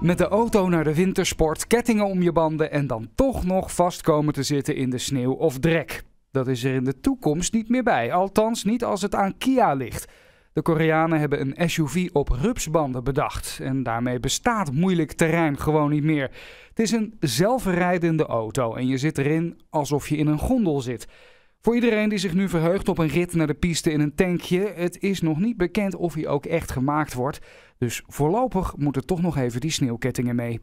Met de auto naar de wintersport, kettingen om je banden en dan toch nog vast komen te zitten in de sneeuw of drek. Dat is er in de toekomst niet meer bij, althans niet als het aan Kia ligt. De Koreanen hebben een SUV op rupsbanden bedacht en daarmee bestaat moeilijk terrein gewoon niet meer. Het is een zelfrijdende auto en je zit erin alsof je in een gondel zit. Voor iedereen die zich nu verheugt op een rit naar de piste in een tankje, het is nog niet bekend of hij ook echt gemaakt wordt. Dus voorlopig moeten toch nog even die sneeuwkettingen mee.